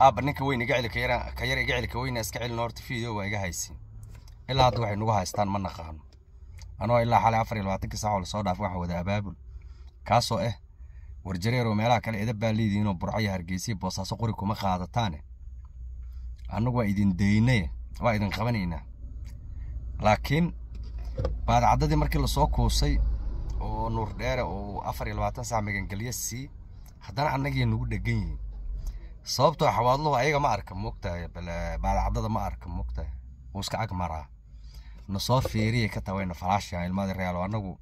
aaba ninka weyn iga celi ka yara ka yar iga celi weyna iska celin horta video waa iga haysin ilaa hadda waxay nagu haystaan ma naqaano anoo ilaa xalay afar iyo labaatankii saac lasoo dhaafay waxaa wada abaabul kaasoo ah eh, warjareer oo meelaha kale edab baa liidiinoo burco iyo hargeysiya boosaaso qori kuma qaadataane annagu waa idin dayne waa idin qabanaynaa laakiin baadacaddadii markii lasoo kuusay oo nuur dheere oo afar iyo labaatan saac magangeliye sii haddana annagii nagu dhegan yihiin sababtoo ah xawaadluhu ayaga ma arka mogtahay baalacdada eh, ma arka mogtahay wuu iska ag maraa na soo fiiriya ka taa wayna falaashaha ilmaadi reaal anagu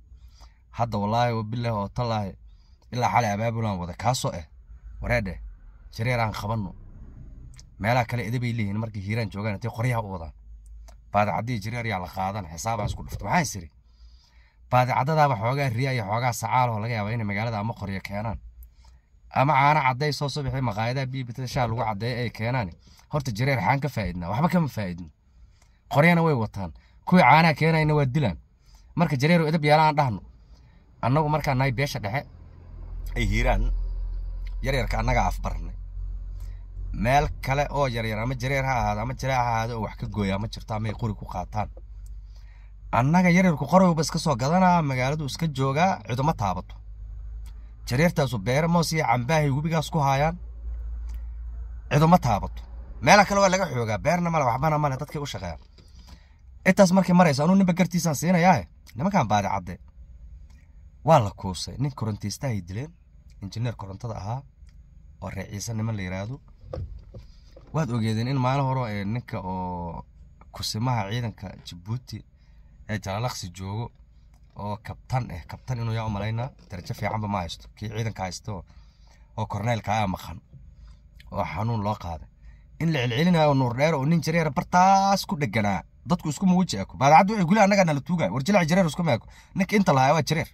hadda walaahi wabilahi oo talaahi ilaa xalay abaabulaan wada kaasoo ah eh. wareedhe jareeraan qabanno meelaha kale edabay leeyihin markii hiiraan joogaan intay qoryaha u wadaan baadicaddii jareer yaa la qaadan xisaabaan isku dhufta maxaan is iri xoogaa riya iyo xoogaa sacaal laga yaabaa inay magaalada ama qoryo keenaan ama caana caday soo soo bixi maqaayadaha biibita shaa lagu cadeeyo ay keenaan horta jareer xaan ka faaidnaa waxba kama faaidno qoryana way wataan kuwii caanaa keenayna waa dilaan marka jareer edab yaala dhahno annagu markaa nahay beesha dhexe ay hiiraan yaryarka annagaa afbarnay meel kale oo yaryar ama jareer ha ahaado ama jare ha ahaado oo wax ka gooyaa ma jirto ama ay qori ku qaataan annaga yaryarku qorowba iska soo gadanaa magaaladu iska joogaa ciduma taabato jareertaasu beeramos iyo cambaahay webigaas ku haayaan ciduma taabato meela kale waa laga xoogaa beerna male waxbana male dadkay u shaqeeya intaas markay maraysa anuu ninba gartiisaan siinayaah nimankaan baadi cadde waa la kuusay nin korontaystahay dileen injineer korontada ahaa oo ree ciise niman la yiraahdo waad ogeedeen in maalin hore ninka oo kusimaha ciidanka jabuuti ee jalalaqsi joogo oo kabtan ah eh, kabtan inuu yaa umalayna darajo fiicanba ma haysto kii ciidanka haysto oo korneelka ayaa maqan oo xanuun loo qaaday in la celcelinayo nuur dheer oo nin jareera bartaas ku dheganaa dadku iskuma wuji eko baadacad wuxuu guli annagaa nala tuugaayo war jilac jareer iskuma eko ninka inta lahaaya waa jareer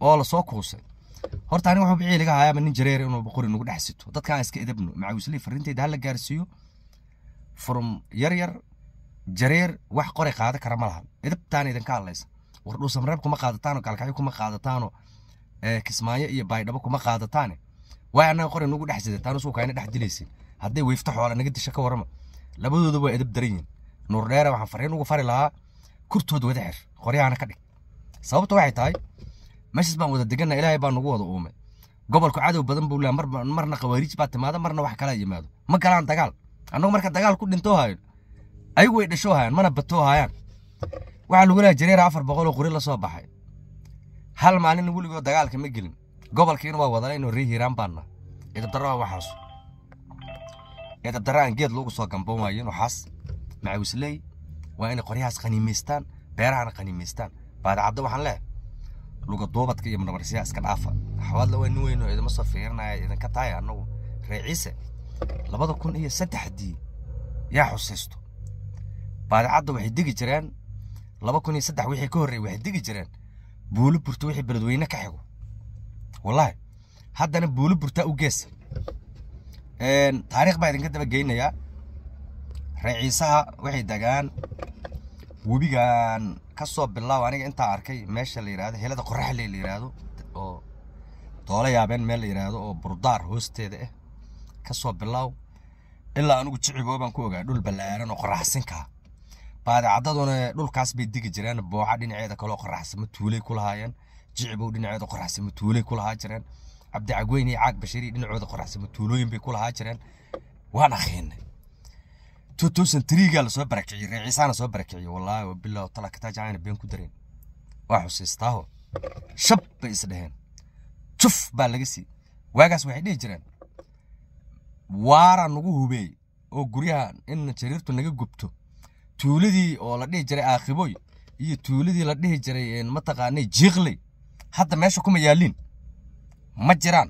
oo lasoo kuusay horta aniga wuxuu biciiliga haayaaba nin jareer inuu qori nagu dhex sito dadkaan iska edabno macawisli farinteyda hala gaarsiiyo furum yar jareer wax qori qaada kara ma lahan edabtaan idinka hadlaysa war dhuusamreeb kuma qaadataano kaalkacyo kuma qaadataano kismaayo iyo baydhabo kuma qaadataane waay annaga qori nagu dhex sida taanu suukaayna dhex dilaysin hadday weefta xoola naga disha ka warama labadooda waa edab daran yihin nuur waxaan fariin ugu fari lahaa kurtood wada xir qoryahana ka dhig sababta waxay tahay meeshaas baan wada deganna ilaahay baa nagu wada uumay gobolku cadow badan buu lea marna khawaariij baa timaada marna wax kalaa yimaado ma galaan dagaal annagu marka dagaal ku dhintoo haayo ayagu way dhashoo haayaan mana batoo haayaan waxaa lagunaa jareer afar boqol oo qori la soo baxay hal maalin weligoo dagaalka ma gelin gobolkiina waa wadanaynoo ree hiiraan baanna ciidabdarro waa waxaas ciidabdarro aan geed loogu soo gamboon waayen waxaas macawisley waa inay qoryahaas qaniimaystaan beerahana qaniimaystaan baadicadda waxaan leeh luga duubadka iyo manabarsiyaa iska dhaafa xawaadla waa nin weynoo idima soo fiirinaya idinka tahay annagu ree ciise labada kun iyo saddexdii yaa xusaysto baadicadda waxay degi jireen laba kun iyo saddex wixii ka horrey waxay degi jireen buulo burta wixii beledweyne ka xigo wallaahi haddana buulo burtaa u geesa taariikh baa idinka daba geynayaa reeciisaha waxay degaan webigan ka soo bilaaw aniga intaa arkay meesha la yidhahdo helada qoraxle la yidhaahdo oo doolo yaabeen meel la yidhaahdo oo burdaar hoosteeda ah ka soo bilaaw ilaa anugu jicigoo baan ku ogaa dhul ballaaran oo qoraxsinkaa ah baadicadaduna dhulkaas bay degi jireen booxa dhinaceeda kaleo qoraxsamo tuuley ku lahaayeen jicibow dhinaceeda qoraxsamo tuuley ku lahaa jireen cabdi cagweyne iyo caag bashiri dhinacooda qoraxsamo tuulooyin bay ku lahaa jireen waan akhiinay ga lasoo barakiciyey reeciisaa lasoo barakiciyey wallaahi wabilah talakataajacayna been ku dareen waa xusiistaaho shab bay isdheheen juf baa laga siiyey waagaas waxay dhihi jireen waara nagu hubeey oo guryaha in jariirtu naga gubto tuuladii oo la dhihi jiray aakhiboy iyo tuuladii la dhihi jiray mataqaanay jiikley hadda meesha kuma yaalin ma jiraan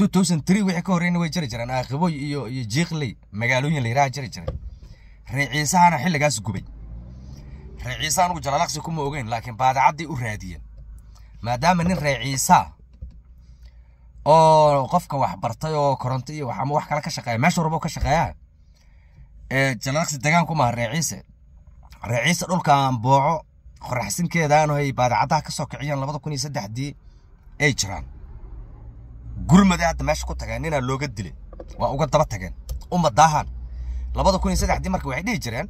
wixii ka horreyna way jiri jiraan aakhiboy iyo iyo jiikley magaalooyin layiraha jiri jiray reeciisahana xilligaas gubay reeciisa anugu jalalaqsi kuma ogeyn laakiin baadacadday u raadiyeen maadaama nin ree ciisa oo qofka wax bartay oo koronto iyo ama wax kale ka shaqeeya meesha warba ka shaqeeyaa janaqsi degaankuma reeciise reeciise dhulkaan booco qoraxsinkeedaanohay baadacadaha kasoo kiciyaan labada kun iyo saddexdii ay jiraan gurmade hadda meesha ku tageen ninaa looga dilay waa uga daba tageen uma labada kun iyo saddexdii marka waxay dhihi jireen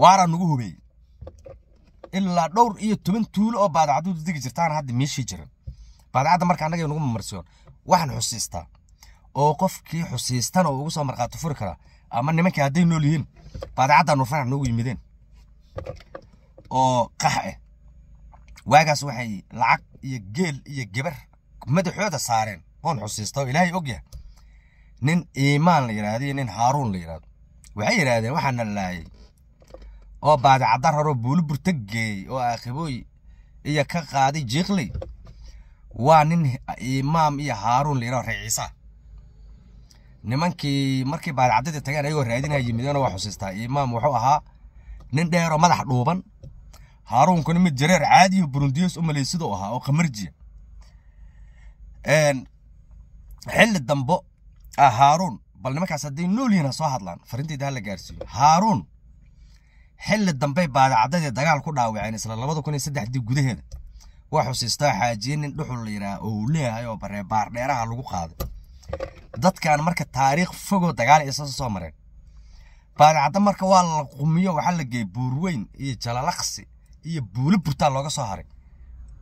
waaraa nagu hubeeyey ilaa dhowr iyo toban tuulo oo baadacaddu digi jirtaan hadda meeshii jiran baadacadda marka annaga nagu mamarsiyoon waxaan xusiistaa oo qofkii xusiistan oo ugu soo markhaati furi kara ama nimankii hadday nool yihiin baadacaddaanu farax noogu yimideen oo qax ah waagaas waxay lacag iyo geel iyo gebar madaxooda saareen oon xusiista oo ilaahay og yahay nin iimaan la yidhaahdo iyo nin haaruun la yidhaahdo waxay yidhaahdeen waxaana laayay oo baadicaddararoo buuliburta geeyey oo aakhibooy iyo ka qaaday jiiqley waa nin imaam iyo haaruun la yidhahdo ree ciisa nimankii markii baaricadadii tageen ayagoo raadinaya yimideenoo waa xusiistaa imaam wuxuu ahaa nin dheeroo madax dhuuban haaruunkuna mid jareer caadiyo burundiyos u malay siduu ahaa oo khamarjiya xilli dambo ah, haaruun bal nimankaas hadday nool yihiin ha soo hadlaan farintayda hala gaarsiiyo haaruun xilli dambey baadacadadii dagaal ku dhaawaceen isla labada kun iyo saddexdii gudaheeda waa xusiistaa xaajiye nin dhuxul la yidhaha oo uu leeyahay oo bareebaar lagu qaaday dadkan marka taariikh fogoo dagaal isasa soo mareen baaricadda marka waa la qumiyo waxaa la geeyey buurweyn iyo jalalaqsi iyo buulo burtaa looga soo haray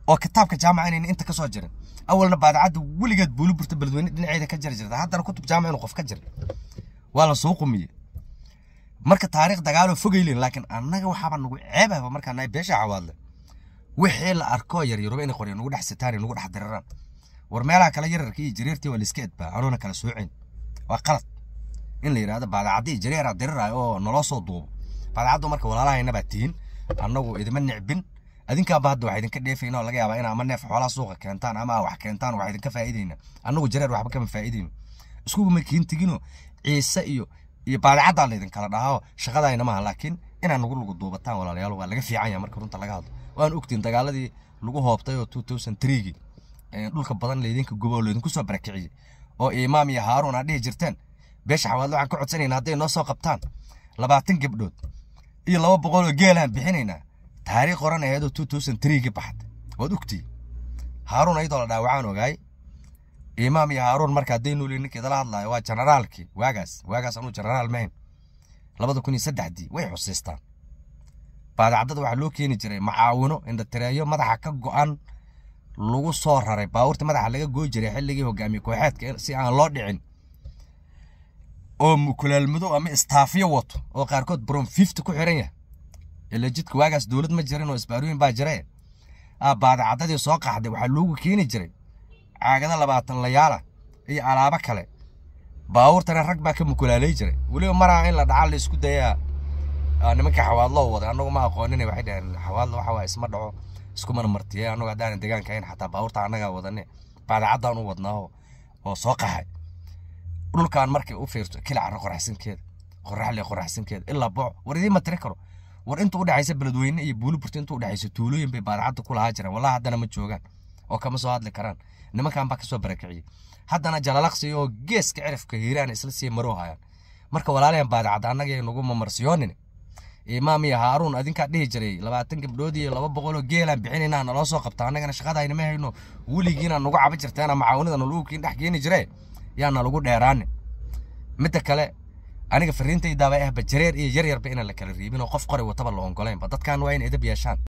oo kitaabka jaamaca inayna inta ka soo jirin awalna baadacadda weligeed buulo burta beledweyne dhinaceeda ka jari jirta haddana kutub jaamac inuu qof ka jira waa la soo qumiyey marka taariikh dagaaloo fogaylen laakiin annaga waxaaba nagu ceebahba markaa beesha cawaadle wixii la arkoo yaryaroba inay qorya nugu dhex sitaan nugu dhex diriraan war meelaha kale yararka iyo jareertii waa liska edbaa anuuna kala sooceen waa qalad in la yidhahdo baadacadii jareeraa diriraayo oo naloo soo duubo baadacaddu marka walaalahaynabaad tihiin annagu idima nicbin adinkaaba hadda waxa idinka dheefaynaa oo laga yaabaa in ama neef xoolaha suuqa keentaan ama wax keentaan waxa idinka faa'iidayna annagu jareer waxba kama faa'iidayno iskugu markiin teginoo ciise iyo iyo baadacaddaa laydin kala dhahaao maaha laakiin inaa nagu lagu duubataan walaalayaal waa laga fiican yaha marka runta laga hadlo waan ogtiin dagaaladii lagu hoobtay oo two thousand threegii Hmm. dhulka badan laydinka gubo oo laydinku soo barakiciyey oo imaam iyo haaruun aad dhihi jirteen beesha xawaadle waxaan ka codsanayna hadday noo soo qabtaan labaatan gabdhood iyo laba boqol oo geelaan bixinaynaa taariikh qoran aheedoo two thousand threegi baxda waad ogtii haaruun ayadoo la dhaawacaan ogaay imaam iyo haaruun marka hadday ninkii idala hadlaayo waa generaalkii waagaas waagaas anuu generaal mahayn labada kun iyo saddexdii way xusiistaan baadacdada waxaa loo keeni jiray macaawino indhatereeyo madaxa ka go'an lagu soo raray baabuurta madaxa laga gooy jiray xilligii hogaamiye kooxaadka si aan loo dhicin oo mukulaalmado ama istaafyo wato oo qaarkood brom fifty ku xiran yahay ila jidka waagaas dowlad ma jirin oo isbaarooyin baa jire baadacadadii soo qaxday waxaa loogu keeni jiray caagada labaatan layaala iyo alaabo kale baabuurtana rag baa ka mukulaalay jiray weliba maraa in la dhaca la isku dayaa nimanka xawaadloo wada annagu ma aqoonin waxay dhaheen xawaadlo waxa waa isma dhaco isku marmartiye anagu haddaanan deegaanka ahayn xataa baabuurta annagaa wadane baadacaddaan u wadnaaho oo soo qaxay dhulkaan markay u fiirto kila carro qoraxsankeeda qoraxle qoraxsankeeda ilaa booc war idiin ma karo war inta udhexaysa beledweyne iyo buuliburta inta udhexaysa tuulooyin bay baadacadda kulahaa jiraan wallahi haddana ma joogaan oo kama soo hadli karaan nimankan baa kasoo barakiciyey haddana jalalaqsi oo geeska cirafka hiiraan isla sii maroo marka walaalahan baadacad annaga nagu mamarsiyoonin imaam iyo haaruun adinkaa dhihi jiray labaatan gabdhood iyo laba boqoloo geelaan bixinaynaa naloo soo qabta annagana shaqadaynama hayno weligiinaa nagu caba jirteena macaawinada nalugkiin dhex keeni jire yaa nalagu dheeraane midda kale aniga fariintaydaaba ahba jareer iyo yaryarba inaan la kala riibin oo qof qori wataba la ongolaynba dadkan waa in edab yeeshaan